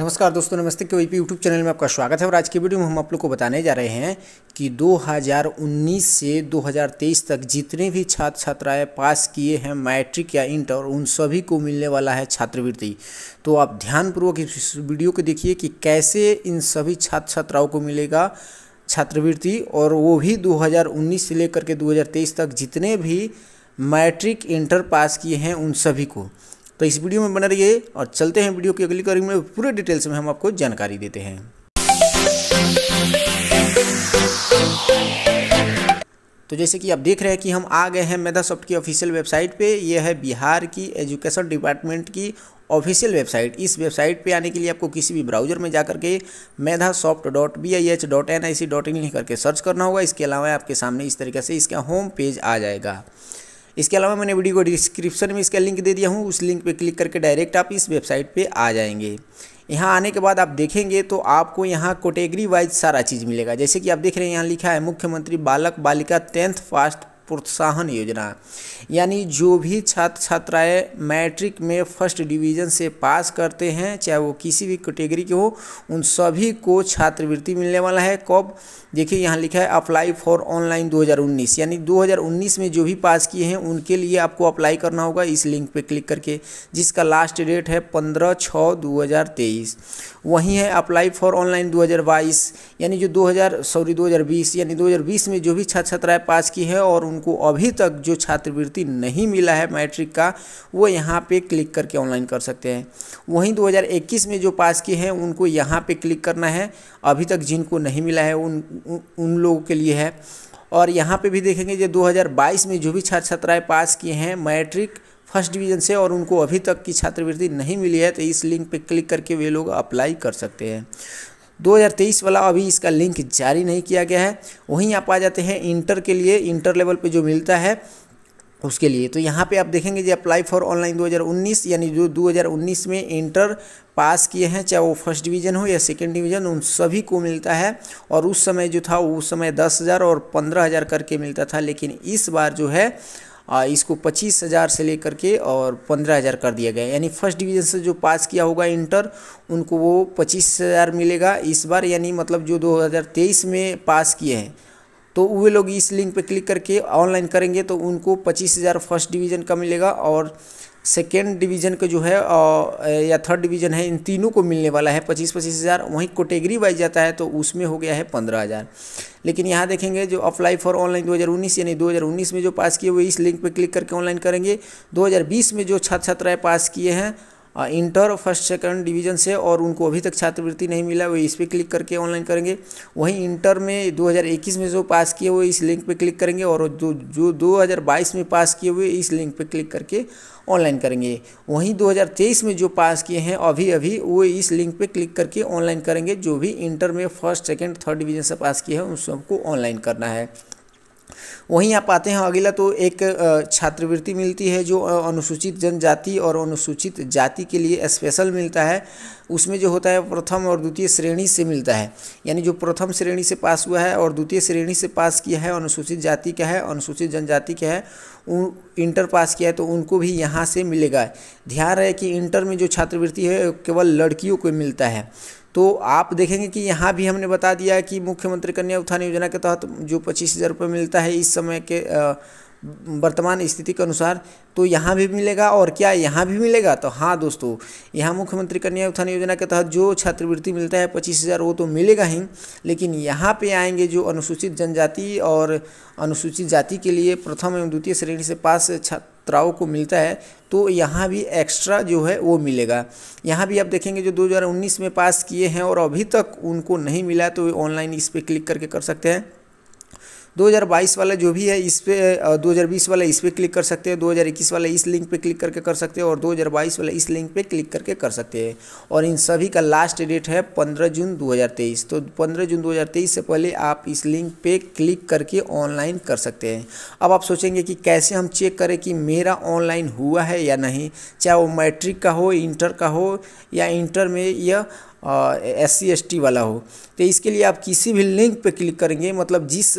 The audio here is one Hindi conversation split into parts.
नमस्कार दोस्तों नमस्ते के वीपी यूट्यूब चैनल में आपका स्वागत है और आज की वीडियो में हम आप लोग को बताने जा रहे हैं कि 2019 से 2023 तक जितने भी छात्र छात्राएं पास किए हैं मैट्रिक या इंटर उन सभी को मिलने वाला है छात्रवृत्ति तो आप ध्यानपूर्वक इस वीडियो को देखिए कि कैसे इन सभी छात्र छात्राओं को मिलेगा छात्रवृत्ति और वो भी दो से लेकर के दो तक जितने भी मैट्रिक इंटर पास किए हैं उन सभी को तो इस वीडियो में बने रहिए और चलते हैं वीडियो की अगली कड़ी में पूरे डिटेल्स में हम आपको जानकारी देते हैं तो जैसे कि आप देख रहे हैं कि हम आ गए हैं मेधासॉफ्ट की ऑफिशियल वेबसाइट पे यह है बिहार की एजुकेशन डिपार्टमेंट की ऑफिशियल वेबसाइट इस वेबसाइट पे आने के लिए आपको किसी भी ब्राउज़र में जाकर के Medha soft dot B I H dot N I C dot in लिख करके सर्च करना होगा इसके अलावा आपके सामने इस तरीके से इसका होम पेज आ जाएगा इसके अलावा मैंने वीडियो को डिस्क्रिप्शन में इसका लिंक दे दिया हूँ उस लिंक पर क्लिक करके डायरेक्ट आप इस वेबसाइट पर आ जाएंगे यहाँ आने के बाद आप देखेंगे तो आपको यहाँ कैटेगरी वाइज सारा चीज़ मिलेगा जैसे कि आप देख रहे हैं यहाँ लिखा है मुख्यमंत्री बालक बालिका टेंथ फास्ट प्रोत्साहन योजना यानी जो भी छात्र छात्राएं मैट्रिक में फर्स्ट डिवीज़न से पास करते हैं चाहे वो किसी भी कैटेगरी के हो उन सभी को छात्रवृत्ति मिलने वाला है कब देखिए यहाँ लिखा है अप्लाई फॉर ऑनलाइन 2019 यानी 2019 में जो भी पास किए हैं उनके लिए आपको अप्लाई करना होगा इस लिंक पे क्लिक करके जिसका लास्ट डेट है पंद्रह छः दो हज़ार तेईस वहीं है अप्लाई फॉर ऑनलाइन 2022 यानी जो 2000 सॉरी 2020 यानी 2020 में जो भी छात्र छात्राएं पास की हैं और उन उनको अभी तक जो छात्रवृत्ति नहीं मिला है मैट्रिक का वो यहाँ पे क्लिक करके ऑनलाइन कर सकते हैं वहीं 2021 में जो पास किए हैं उनको यहाँ पे क्लिक करना है अभी तक जिनको नहीं मिला है उन उन लोगों के लिए है और यहाँ पे भी देखेंगे जो 2022 में जो भी छात्र छात्राएँ पास किए हैं मैट्रिक फर्स्ट डिवीज़न से और उनको अभी तक की छात्रवृत्ति नहीं मिली है तो इस लिंक पे क्लिक करके वे लोग अप्लाई कर सकते हैं 2023 वाला अभी इसका लिंक जारी नहीं किया गया है वहीं आप आ जाते हैं इंटर के लिए इंटर लेवल पे जो मिलता है उसके लिए तो यहाँ पे आप देखेंगे जो अप्लाई फॉर ऑनलाइन 2019 यानी जो 2019 में इंटर पास किए हैं चाहे वो फर्स्ट डिवीज़न हो या सेकेंड डिवीज़न उन सभी को मिलता है और उस समय जो था उस समय दस हज़ार और पंद्रह हज़ार करके मिलता था लेकिन इस बार जो है इसको पच्चीस हज़ार से लेकर के और पंद्रह हज़ार कर दिया गया यानी फर्स्ट डिवीज़न से जो पास किया होगा इंटर उनको वो पच्चीस हज़ार मिलेगा इस बार यानी मतलब जो दो हज़ार तेईस में पास किए हैं तो वे लोग इस लिंक पे क्लिक करके ऑनलाइन करेंगे तो उनको पच्चीस हज़ार फर्स्ट डिवीज़न का मिलेगा और सेकेंड डिवीज़न का जो है और या थर्ड डिवीज़न है इन तीनों को मिलने वाला है पच्चीस पच्चीस हज़ार वहीं कैटेगरी वाइज जाता है तो उसमें हो गया है पंद्रह हज़ार लेकिन यहाँ देखेंगे जो अप्लाई फॉर ऑनलाइन 2019 यानी 2019 में जो पास किए हुए इस लिंक पर क्लिक करके ऑनलाइन करेंगे 2020 में जो छात्र छात्राएँ पास किए हैं इंटर फर्स्ट सेकंड डिवीजन से और उनको अभी तक छात्रवृत्ति नहीं मिला वो इस पर क्लिक करके ऑनलाइन करेंगे वहीं इंटर में 2021 में जो पास किए हुए इस लिंक पे क्लिक करेंगे और जो जो 2022 में पास किए हुए इस लिंक पे क्लिक करके ऑनलाइन करेंगे वहीं 2023 में जो पास किए हैं अभी अभी वो इस लिंक पे क्लिक करके ऑनलाइन करेंगे जो भी इंटर में फर्स्ट सेकेंड थर्ड डिवीजन से पास किए हैं उन सबको ऑनलाइन करना है वहीं आप आते हैं अगला तो एक छात्रवृत्ति मिलती है जो अनुसूचित जनजाति और अनुसूचित जाति के लिए स्पेशल मिलता है उसमें जो होता है प्रथम और द्वितीय श्रेणी से मिलता है यानी जो प्रथम श्रेणी से पास हुआ है और द्वितीय श्रेणी से पास किया है अनुसूचित जाति का है अनुसूचित जनजाति का है उन इंटर पास किया है तो उनको भी यहाँ से मिलेगा ध्यान रहे कि इंटर में जो छात्रवृत्ति है केवल लड़कियों को मिलता है तो आप देखेंगे कि यहाँ भी हमने बता दिया कि मुख्यमंत्री कन्या उत्थान योजना के तहत जो पच्चीस हज़ार रुपये मिलता है इस समय के वर्तमान स्थिति के अनुसार तो यहाँ भी मिलेगा और क्या यहाँ भी मिलेगा तो हाँ दोस्तों यहाँ मुख्यमंत्री कन्या उत्थान योजना के तहत जो छात्रवृत्ति मिलता है पच्चीस हज़ार वो तो मिलेगा ही लेकिन यहाँ पे आएंगे जो अनुसूचित जनजाति और अनुसूचित जाति के लिए प्रथम एवं द्वितीय श्रेणी से पास छात्राओं को मिलता है तो यहाँ भी एक्स्ट्रा जो है वो मिलेगा यहाँ भी आप देखेंगे जो दो में पास किए हैं और अभी तक उनको नहीं मिला तो वे ऑनलाइन इस पर क्लिक करके कर सकते हैं 2022 वाला जो भी है इस पे 2020 वाला इस पे क्लिक कर सकते हैं 2021 वाला इस लिंक पे क्लिक करके कर सकते हैं और 2022 वाला इस लिंक पे क्लिक करके कर सकते हैं और इन सभी का लास्ट डेट है 15 जून 2023 तो 15 जून 2023 से पहले आप इस लिंक पे क्लिक करके ऑनलाइन कर सकते हैं अब आप सोचेंगे कि कैसे हम चेक करें कि मेरा ऑनलाइन हुआ है या नहीं चाहे वो मैट्रिक का हो इंटर का हो या इंटर में यह एस सी एस टी वाला हो तो इसके लिए आप किसी भी लिंक पे क्लिक करेंगे मतलब जिस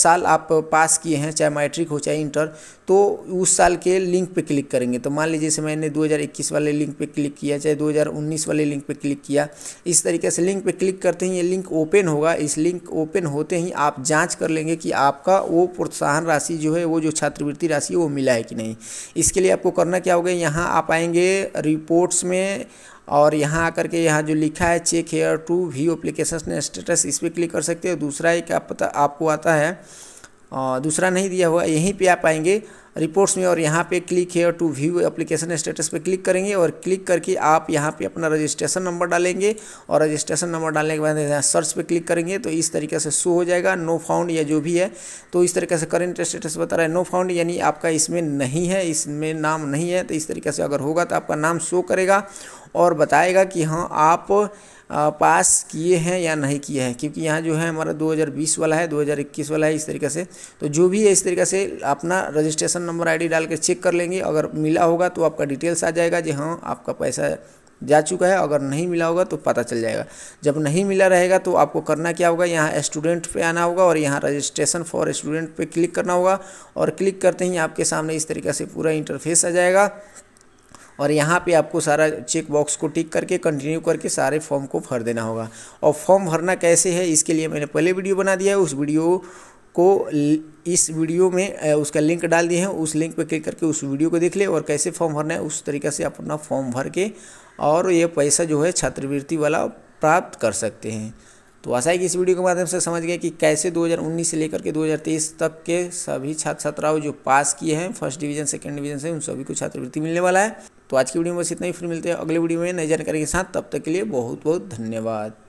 साल आप पास किए हैं चाहे मैट्रिक हो चाहे इंटर तो उस साल के लिंक पर क्लिक करेंगे तो मान लीजिए जैसे मैंने 2021 वाले लिंक पर क्लिक किया चाहे 2019 वाले लिंक पर क्लिक किया इस तरीके से लिंक पर क्लिक करते ही ये लिंक ओपन होगा इस लिंक ओपन होते ही आप जाँच कर लेंगे कि आपका वो प्रोत्साहन राशि जो है वो जो छात्रवृत्ति राशि है वो मिला है कि नहीं इसके लिए आपको करना क्या होगा यहाँ आप आएंगे रिपोर्ट्स में और यहाँ आकर के यहाँ जो लिखा है check here to view application status इस पर क्लिक कर सकते हो दूसरा एक आप पता आपको आता है दूसरा नहीं दिया हुआ यहीं पे आप आएंगे रिपोर्ट्स में और यहाँ पे क्लिक है टू व्यू एप्लीकेशन स्टेटस पे क्लिक करेंगे और क्लिक करके आप यहाँ पे अपना रजिस्ट्रेशन नंबर डालेंगे और रजिस्ट्रेशन नंबर डालने के बाद यहाँ सर्च पे क्लिक करेंगे तो इस तरीके से शो हो जाएगा नो फाउंड या जो भी है तो इस तरीके से करेंट स्टेटस बता रहा है नो फाउंड यानी आपका इसमें नहीं है इसमें नाम नहीं है तो इस तरीके से अगर होगा तो आपका नाम शो करेगा और बताएगा कि हाँ आप पास किए हैं या नहीं किए हैं क्योंकि यहाँ जो है हमारा 2020 वाला है 2021 वाला है इस तरीके से तो जो भी है इस तरीके से अपना रजिस्ट्रेशन नंबर आईडी डाल के चेक कर लेंगे अगर मिला होगा तो आपका डिटेल्स आ जाएगा जी हाँ आपका पैसा जा चुका है अगर नहीं मिला होगा तो पता चल जाएगा जब नहीं मिला रहेगा तो आपको करना क्या होगा यहाँ स्टूडेंट पे आना होगा और यहाँ रजिस्ट्रेशन फॉर स्टूडेंट पे क्लिक करना होगा और क्लिक करते ही आपके सामने इस तरीके से पूरा इंटरफेस आ जाएगा और यहाँ पे आपको सारा चेक बॉक्स को टिक करके कंटिन्यू करके सारे फॉर्म को भर देना होगा और फॉर्म भरना कैसे है इसके लिए मैंने पहले वीडियो बना दिया है उस वीडियो को इस वीडियो में उसका लिंक डाल दिए हैं उस लिंक पर क्लिक करके उस वीडियो को देख ले और कैसे फॉर्म भरना है उस तरीके से अपना फॉर्म भर के और ये पैसा जो है छात्रवृत्ति वाला प्राप्त कर सकते हैं तो आशा है कि इस वीडियो के माध्यम से समझ गए कि कैसे 2019 से लेकर के 2023 तक के सभी छात्र छात्राओं जो पास किए हैं फर्स्ट डिवीजन सेकंड डिवीजन से उन सभी को छात्रवृत्ति मिलने वाला है तो आज की वीडियो में बस इतना ही फिर मिलते हैं अगले वीडियो में नई जानकारी के साथ तब तक के लिए बहुत बहुत धन्यवाद